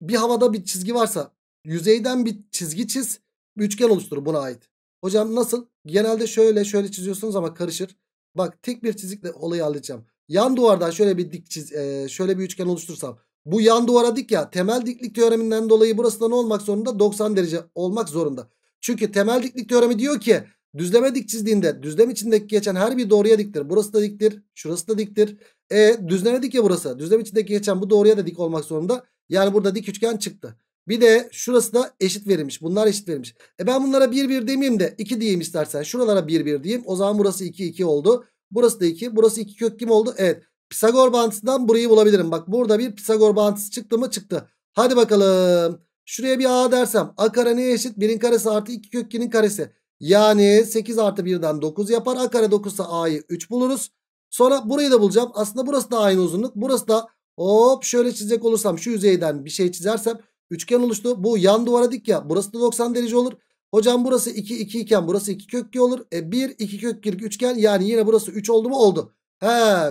bir havada bir çizgi varsa yüzeyden bir çizgi çiz. üçgen oluşturur buna ait. Hocam nasıl? Genelde şöyle şöyle çiziyorsunuz ama karışır. Bak tek bir çizikle olayı halledeceğim. Yan duvardan şöyle bir dik çiz, e, şöyle bir üçgen oluştursam. Bu yan duvara dik ya. Temel diklik teoreminden dolayı burası da ne olmak zorunda? 90 derece olmak zorunda. Çünkü temel diklik teoremi diyor ki Düzleme dik çizdiğinde düzlem içindeki geçen her bir doğruya diktir. Burası da diktir. Şurası da diktir. E düzleme dik ya burası. Düzlem içindeki geçen bu doğruya da dik olmak zorunda. Yani burada dik üçgen çıktı. Bir de şurası da eşit verilmiş. Bunlar eşit verilmiş. E ben bunlara 1 1 demeyeyim de 2 diyeyim istersen. Şuralara 1 1 diyeyim. O zaman burası 2 2 oldu. Burası da 2. Burası 2 kök kim oldu? Evet. Pisagor bağıntısından burayı bulabilirim. Bak burada bir Pisagor bağıntısı çıktı mı? Çıktı. Hadi bakalım. Şuraya bir a dersem. A kare neye eşit? 1'in karesi artı 2 kök 2'nin karesi. Yani 8 artı 1'den 9 yapar. A kare 9 ise A'yı 3 buluruz. Sonra burayı da bulacağım. Aslında burası da aynı uzunluk. Burası da hop şöyle çizecek olursam şu yüzeyden bir şey çizersem üçgen oluştu. Bu yan duvara dik ya. Burası da 90 derece olur. Hocam burası 2 2 iken burası 2 kök 2 olur. E 1 2 kök 1 üçgen yani yine burası 3 oldu mu oldu. He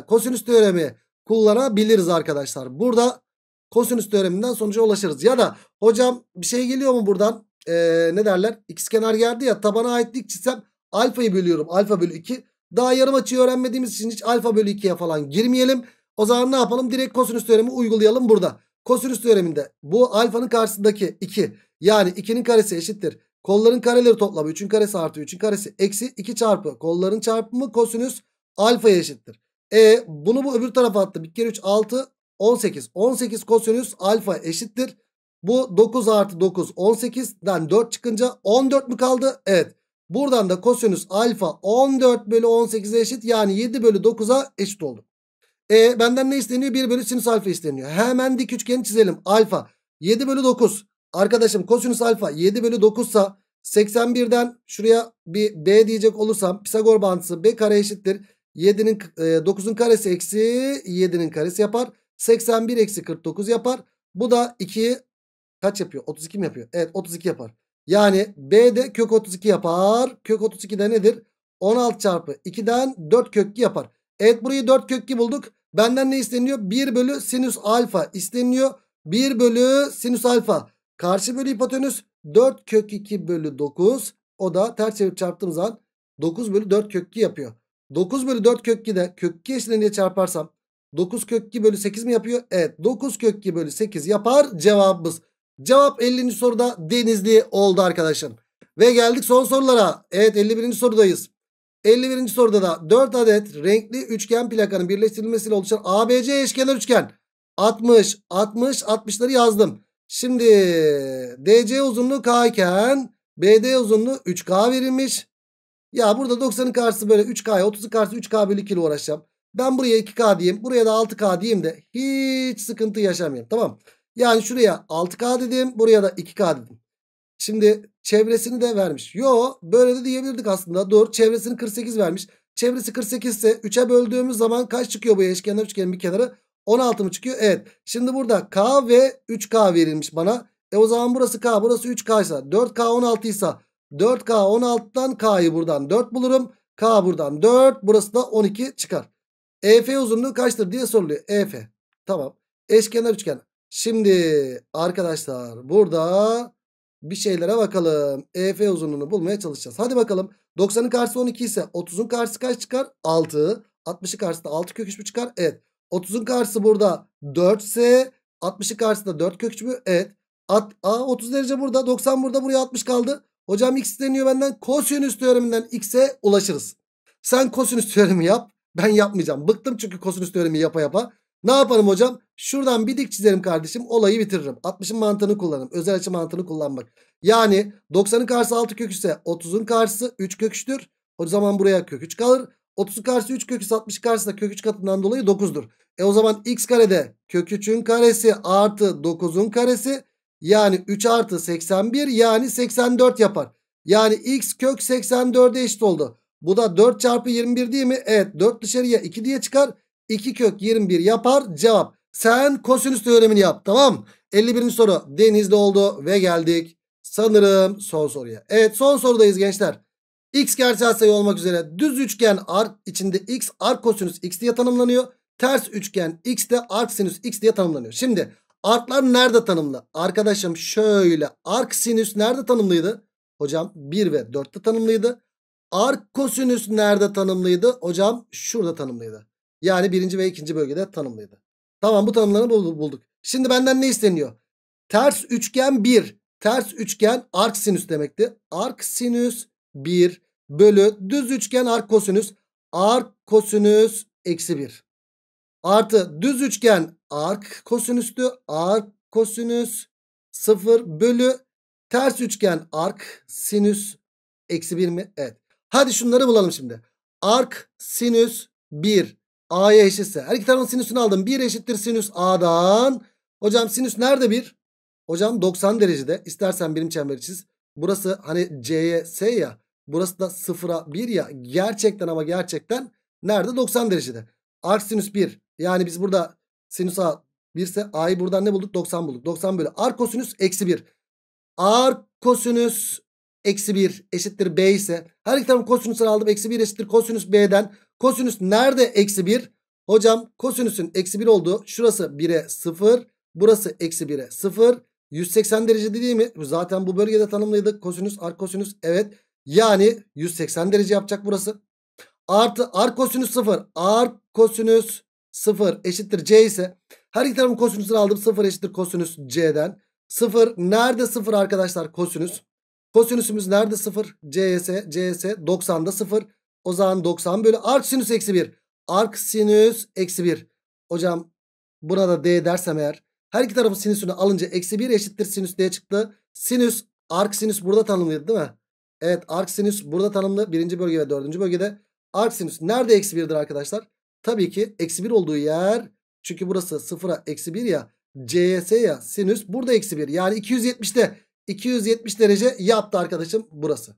kosinüs teoremi kullanabiliriz arkadaşlar. Burada kosinüs teoreminden sonuca ulaşırız. Ya da hocam bir şey geliyor mu buradan? e, ne derler x kenar geldi ya tabana ait dik çizsem alfayı bölüyorum alfa bölü 2. Daha yarım açıyı öğrenmediğimiz için hiç alfa bölü 2'ye falan girmeyelim. O zaman ne yapalım direkt kosinüs teoremi uygulayalım burada. Kosinüs teoreminde bu alfanın karşısındaki 2 yani 2'nin karesi eşittir. Kolların kareleri toplamı 3'ün karesi artı 3'ün karesi eksi 2 çarpı kolların çarpımı kosinüs alfaya eşittir. E bunu bu öbür tarafa attı. 1 kere 3 6 18. 18 kosinüs alfa eşittir. Bu 9 artı 9 18'den 4 çıkınca 14 mü kaldı? Evet. Buradan da kosinüs alfa 14 bölü 18'e eşit yani 7 bölü 9'a eşit oldu. E benden ne isteniyor? 1 bölü sinüs alfa isteniyor. Hemen dik üçgeni çizelim. Alfa 7 bölü 9. Arkadaşım kosinüs alfa 7 bölü 9 sa 81'den şuraya bir b diyecek olursam Pisagor bantısı b kare eşittir. 7'nin e, 9'un karesi eksi 7'nin karesi yapar. 81 eksi 49 yapar. Bu da 2 kaç yapıyor? 32 mi yapıyor? Evet 32 yapar. Yani B de kök 32 yapar. Kök 32 de nedir? 16 çarpı 2'den 4 kökki yapar. Evet burayı 4 kökki bulduk. Benden ne isteniyor? 1 bölü sinüs alfa isteniyor. 1 bölü sinüs alfa. Karşı bölü hipotenüs 4 kök 2 bölü 9. O da ters çevirip çarptığım zaman 9 bölü 4 kök 2 yapıyor. 9 bölü 4 kök 2 de kök 2 eşleniğe çarparsam 9 kök 2 bölü 8 mi yapıyor? Evet 9 kök 2 bölü 8 yapar cevabımız. Cevap 50. soruda Denizli oldu arkadaşlarım. Ve geldik son sorulara. Evet 51. sorudayız. 51. soruda da 4 adet renkli üçgen plakanın birleştirilmesiyle oluşan ABC eşkenar üçgen. 60, 60, 60'ları yazdım. Şimdi DC uzunluğu K iken BD uzunluğu 3K verilmiş. Ya burada 90'ın karşısı böyle 3K'ya 30'un karşısı 3K bölü 2 ile uğraşacağım. Ben buraya 2K diyeyim. Buraya da 6K diyeyim de hiç sıkıntı yaşamayayım. Tamam. Yani şuraya 6K dedim. Buraya da 2K dedim. Şimdi çevresini de vermiş. Yo böyle de diyebilirdik aslında. Doğru çevresini 48 vermiş. Çevresi 48 ise 3'e böldüğümüz zaman kaç çıkıyor bu eşkenar üçgenin bir kenarı? 16 mı çıkıyor? Evet. Şimdi burada K ve 3K verilmiş bana. E o zaman burası K burası 3K ise 4K 16 ise 4K 16'dan K'yı buradan 4 bulurum. K buradan 4 burası da 12 çıkar. EF uzunluğu kaçtır diye soruluyor. EF. Tamam. Eşkenar üçgen. Şimdi arkadaşlar burada bir şeylere bakalım. EF uzunluğunu bulmaya çalışacağız. Hadi bakalım. 90'ın karşısı 12 ise 30'un karşısı kaç çıkar? 6. 60'ın karşısında 6 kök 3 mü çıkar? Evet. 30'un karşısı burada 4 ise 60'ın karşısında 4 kök 3 mü? Evet. At, a, 30 derece burada 90 burada buraya 60 kaldı. Hocam x deniyor benden kosinüs teoreminden x'e ulaşırız. Sen kosinüs teoremi yap. Ben yapmayacağım. Bıktım çünkü kosinüs teoremi yapa yapa. Ne yaparım hocam? Şuradan bir dik çizerim kardeşim. Olayı bitiririm. 60'ın mantığını kullanırım. Özel açı mantığını kullanmak. Yani 90'ın karşısı 6 kök ise 30'un karşısı 3 kök 3'tür. O zaman buraya kök 3 kalır. 30'un karşısı 3 kök 60 karşısı da kök 3 katından dolayı 9'dur. E o zaman x karede kök 3'ün karesi artı 9'un karesi yani 3 artı 81 yani 84 yapar. Yani x kök 84'e eşit oldu. Bu da 4 çarpı 21 değil mi? Evet 4 dışarıya 2 diye çıkar. 2 kök 21 yapar cevap. Sen kosinüs teoremini yap tamam 51. soru denizde oldu ve geldik sanırım son soruya. Evet son sorudayız gençler. X gerçel sayı olmak üzere düz üçgen arc içinde x arc kosinüs x diye tanımlanıyor. Ters üçgen x de arc sinüs x diye tanımlanıyor. Şimdi arclar nerede tanımlı? Arkadaşım şöyle arc sinüs nerede tanımlıydı? Hocam 1 ve 4'te tanımlıydı. Arc kosinüs nerede tanımlıydı? Hocam şurada tanımlıydı. Yani birinci ve ikinci bölgede tanımlıydı. Tamam bu tanımlarını bulduk. Şimdi benden ne isteniyor? Ters üçgen 1. Ters üçgen arc sinüs demekti. Arc sinüs 1 bölü düz üçgen arc kosinüs. Arc kosinüs eksi 1. Artı düz üçgen arc kosinüstü. Arc kosinüs 0 bölü ters üçgen arc sinüs eksi 1 mi? Evet. Hadi şunları bulalım şimdi. Arc sinüs 1 A'ya eşitse. Her iki tarafın sinüsünü aldım. 1 eşittir sinüs A'dan. Hocam sinüs nerede 1? Hocam 90 derecede. İstersen birim çemberi çiz. Burası hani C'ye S ya. Burası da 0'a 1 ya. Gerçekten ama gerçekten nerede? 90 derecede. Arc sinüs 1. Yani biz burada sinüs A 1 ise A'yı buradan ne bulduk? 90 bulduk. 90 bölü. Arkosinüs eksi 1. Arkosinüs eksi 1 eşittir B ise her iki tarafın kosinüsünü aldım. Eksi 1 eşittir kosinüs B'den. Kosinüs nerede eksi 1? Hocam kosinüsün eksi 1 olduğu şurası 1'e 0. Burası eksi 1'e 0. 180 derece değil mi? Zaten bu bölgede tanımlıydık. Kosinüs arkosinüs evet. Yani 180 derece yapacak burası. Artı arkosinüs 0. Arkosinüs 0 eşittir C ise her iki tarafın kosinüsünü aldım. 0 eşittir kosinüs C'den. 0 nerede 0 arkadaşlar kosinüs? Kosinüsümüz nerede 0? C'ye ise 90'da 0. O zaman 90 bölü arc sinüs eksi 1. Arc sinüs eksi 1. Hocam buna da d dersem eğer her iki tarafın sinüsünü alınca eksi 1 eşittir sinüs d çıktı. Sinüs arc sinüs burada tanımlıydı değil mi? Evet arc sinüs burada tanımlı. Birinci bölge ve dördüncü bölgede. Arc sinüs nerede eksi 1'dir arkadaşlar? Tabii ki eksi 1 olduğu yer. Çünkü burası sıfıra eksi 1 ya. CS ya sinüs burada eksi 1. Yani 270'te 270 derece yaptı arkadaşım burası.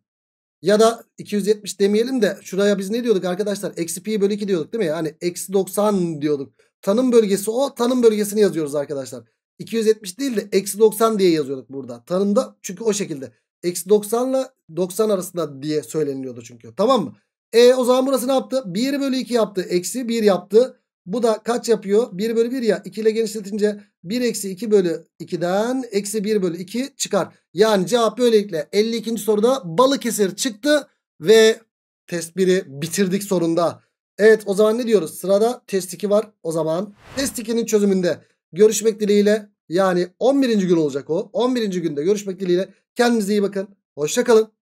Ya da 270 demeyelim de şuraya biz ne diyorduk arkadaşlar? Eksi pi bölü 2 diyorduk değil mi? Yani eksi 90 diyorduk. Tanım bölgesi o. Tanım bölgesini yazıyoruz arkadaşlar. 270 değil de eksi 90 diye yazıyorduk burada. Tanımda çünkü o şekilde. Eksi 90 ile 90 arasında diye söyleniyordu çünkü. Tamam mı? E o zaman burası ne yaptı? 1 bölü 2 yaptı. Eksi 1 yaptı. Bu da kaç yapıyor? 1 bölü 1 ya. 2 ile genişletince 1 eksi 2 bölü 2'den eksi 1 bölü 2 çıkar. Yani cevap böylelikle 52. soruda Balıkesir çıktı ve test 1'i bitirdik sorunda. Evet o zaman ne diyoruz? Sırada test 2 var. O zaman test 2'nin çözümünde görüşmek dileğiyle yani 11. gün olacak o. 11. günde görüşmek dileğiyle. Kendinize iyi bakın. Hoşçakalın.